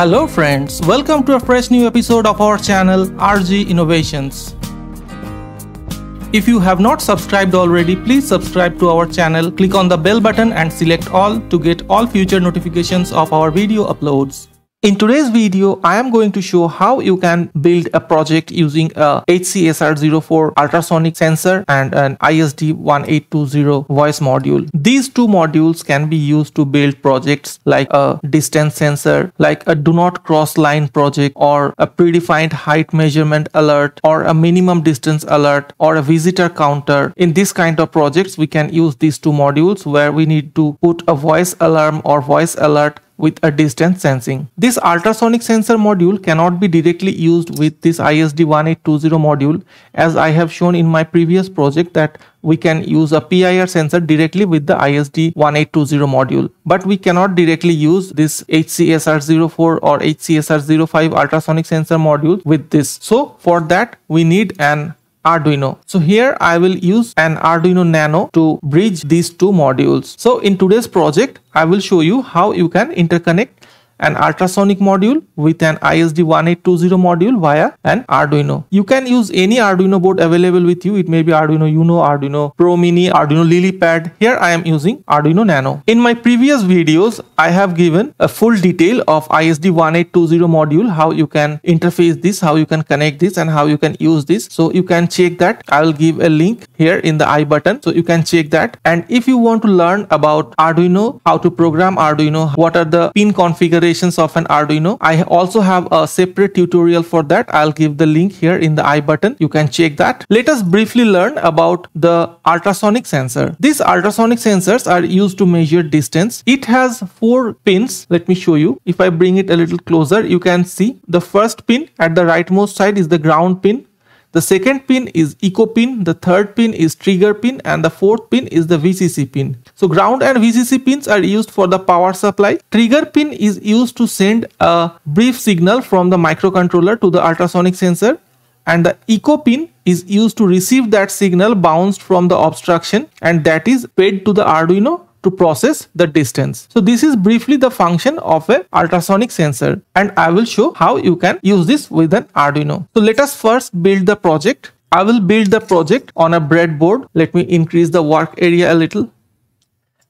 Hello friends, welcome to a fresh new episode of our channel RG Innovations. If you have not subscribed already, please subscribe to our channel, click on the bell button and select all to get all future notifications of our video uploads. In today's video, I am going to show how you can build a project using a HCSR04 ultrasonic sensor and an ISD1820 voice module. These two modules can be used to build projects like a distance sensor, like a do not cross line project or a predefined height measurement alert or a minimum distance alert or a visitor counter. In this kind of projects, we can use these two modules where we need to put a voice alarm or voice alert with a distance sensing. This ultrasonic sensor module cannot be directly used with this ISD1820 module as I have shown in my previous project that we can use a PIR sensor directly with the ISD1820 module. But we cannot directly use this HCSR04 or HCSR05 ultrasonic sensor module with this. So for that we need an Arduino. So here I will use an Arduino Nano to bridge these two modules. So in today's project, I will show you how you can interconnect an ultrasonic module with an ISD1820 module via an Arduino. You can use any Arduino board available with you. It may be Arduino Uno, Arduino Pro Mini, Arduino LilyPad. Here I am using Arduino Nano. In my previous videos, I have given a full detail of ISD1820 module, how you can interface this, how you can connect this and how you can use this. So you can check that. I will give a link here in the I button. So you can check that. And if you want to learn about Arduino, how to program Arduino, what are the pin configuration of an Arduino. I also have a separate tutorial for that. I'll give the link here in the I button. You can check that. Let us briefly learn about the ultrasonic sensor. These ultrasonic sensors are used to measure distance. It has four pins. Let me show you. If I bring it a little closer, you can see the first pin at the rightmost side is the ground pin the second pin is eco pin, the third pin is trigger pin and the fourth pin is the VCC pin. So ground and VCC pins are used for the power supply. Trigger pin is used to send a brief signal from the microcontroller to the ultrasonic sensor and the eco pin is used to receive that signal bounced from the obstruction and that is fed to the Arduino to process the distance. So this is briefly the function of a ultrasonic sensor and I will show how you can use this with an Arduino. So let us first build the project. I will build the project on a breadboard. Let me increase the work area a little.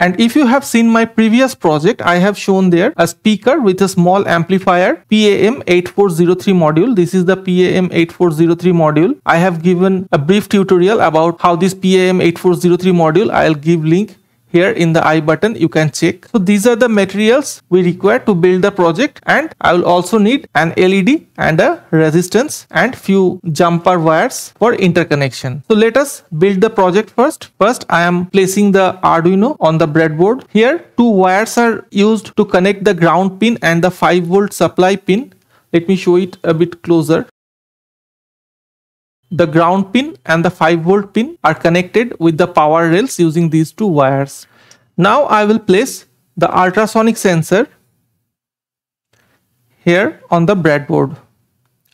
And if you have seen my previous project, I have shown there a speaker with a small amplifier PAM8403 module. This is the PAM8403 module. I have given a brief tutorial about how this PAM8403 module. I'll give link here in the i button you can check so these are the materials we require to build the project and i will also need an led and a resistance and few jumper wires for interconnection so let us build the project first first i am placing the arduino on the breadboard here two wires are used to connect the ground pin and the 5 volt supply pin let me show it a bit closer the ground pin and the 5 volt pin are connected with the power rails using these two wires. Now I will place the ultrasonic sensor here on the breadboard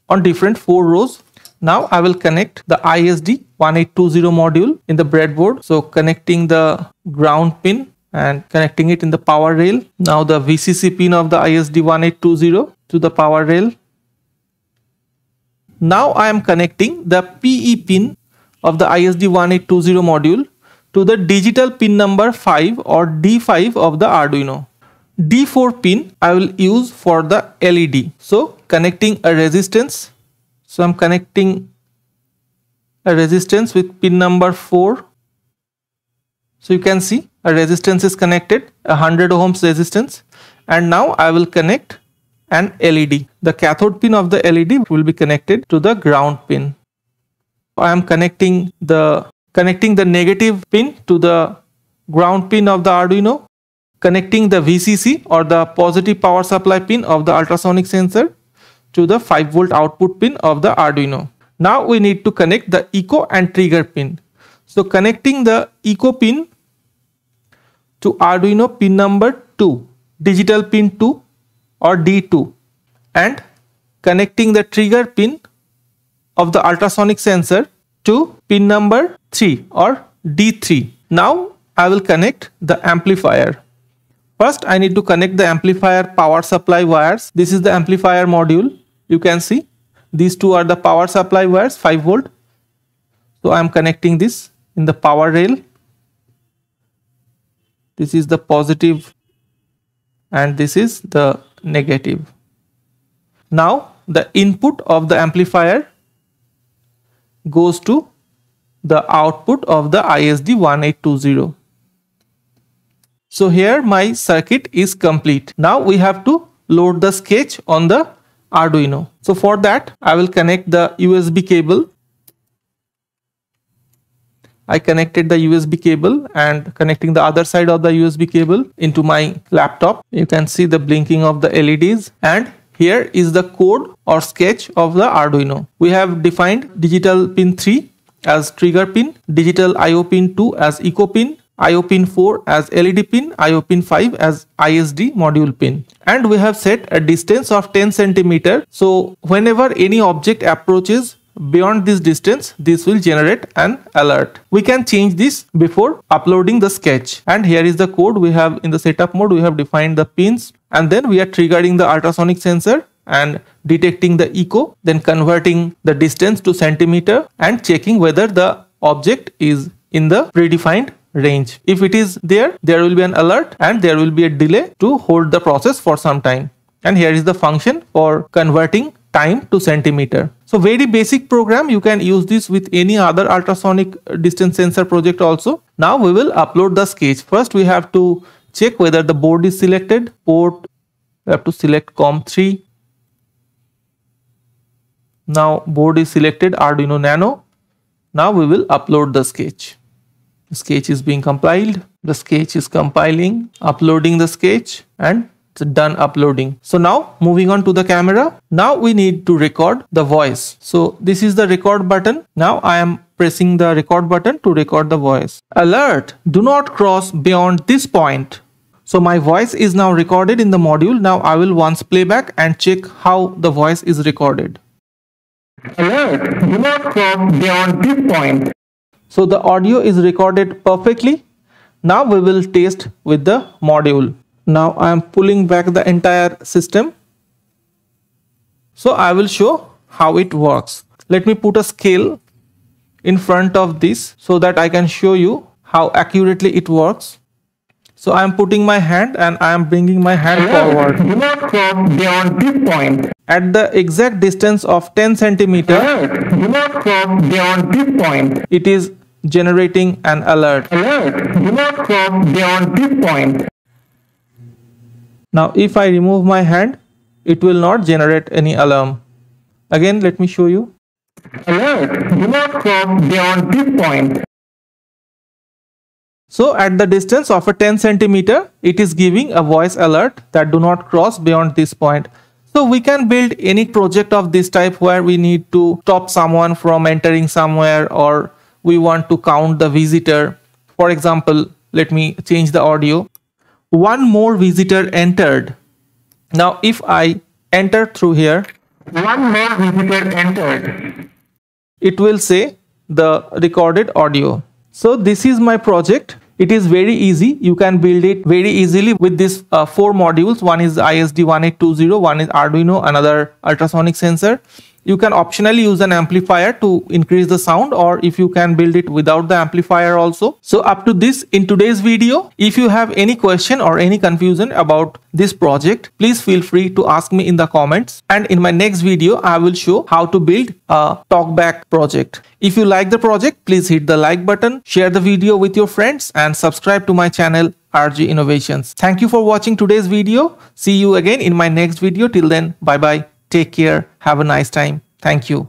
on different four rows. Now I will connect the ISD 1820 module in the breadboard. So connecting the ground pin and connecting it in the power rail. Now the VCC pin of the ISD 1820 to the power rail now I am connecting the PE pin of the ISD1820 module to the digital pin number 5 or D5 of the Arduino. D4 pin I will use for the LED. So connecting a resistance. So I'm connecting a resistance with pin number 4. So you can see a resistance is connected, a 100 ohms resistance. And now I will connect and LED. The cathode pin of the LED will be connected to the ground pin. I am connecting the connecting the negative pin to the ground pin of the Arduino, connecting the VCC or the positive power supply pin of the ultrasonic sensor to the 5 volt output pin of the Arduino. Now we need to connect the echo and trigger pin. So connecting the echo pin to Arduino pin number 2, digital pin 2 or D2 and connecting the trigger pin of the ultrasonic sensor to pin number 3 or D3. Now I will connect the amplifier. First I need to connect the amplifier power supply wires. This is the amplifier module. You can see these two are the power supply wires 5 volt. So I am connecting this in the power rail. This is the positive and this is the negative. Now the input of the amplifier goes to the output of the ISD1820. So here my circuit is complete. Now we have to load the sketch on the Arduino. So for that I will connect the USB cable I connected the USB cable and connecting the other side of the USB cable into my laptop. You can see the blinking of the LEDs and here is the code or sketch of the Arduino. We have defined digital pin 3 as trigger pin, digital IO pin 2 as eco pin, IO pin 4 as LED pin, IO pin 5 as ISD module pin. And we have set a distance of 10 centimeter. So whenever any object approaches beyond this distance this will generate an alert we can change this before uploading the sketch and here is the code we have in the setup mode we have defined the pins and then we are triggering the ultrasonic sensor and detecting the echo then converting the distance to centimeter and checking whether the object is in the predefined range if it is there there will be an alert and there will be a delay to hold the process for some time and here is the function for converting time to centimeter so very basic program. You can use this with any other ultrasonic distance sensor project also. Now we will upload the sketch. First we have to check whether the board is selected. Port, we have to select COM3. Now board is selected Arduino Nano. Now we will upload the sketch. The sketch is being compiled. The sketch is compiling, uploading the sketch and done uploading. So now moving on to the camera. Now we need to record the voice. So this is the record button. Now I am pressing the record button to record the voice. Alert! Do not cross beyond this point. So my voice is now recorded in the module. Now I will once playback and check how the voice is recorded. Alert! Do not cross beyond this point. So the audio is recorded perfectly. Now we will test with the module. Now I am pulling back the entire system. So I will show how it works. Let me put a scale in front of this so that I can show you how accurately it works. So I am putting my hand and I am bringing my hand forward. Do not cross beyond this point. At the exact distance of 10 centimeter. Do not cross beyond this point. It is generating an alert. Alert! Do not cross beyond this point. Now if I remove my hand, it will not generate any alarm. Again, let me show you. Alert! Remote probe beyond this point. So at the distance of a 10 centimeter, it is giving a voice alert that do not cross beyond this point. So we can build any project of this type where we need to stop someone from entering somewhere or we want to count the visitor. For example, let me change the audio one more visitor entered now if i enter through here one more visitor entered it will say the recorded audio so this is my project it is very easy you can build it very easily with these uh, four modules one is isd1820 one is arduino another ultrasonic sensor you can optionally use an amplifier to increase the sound or if you can build it without the amplifier also. So up to this in today's video, if you have any question or any confusion about this project, please feel free to ask me in the comments. And in my next video, I will show how to build a talkback project. If you like the project, please hit the like button, share the video with your friends and subscribe to my channel RG Innovations. Thank you for watching today's video. See you again in my next video. Till then, bye-bye. Take care. Have a nice time. Thank you.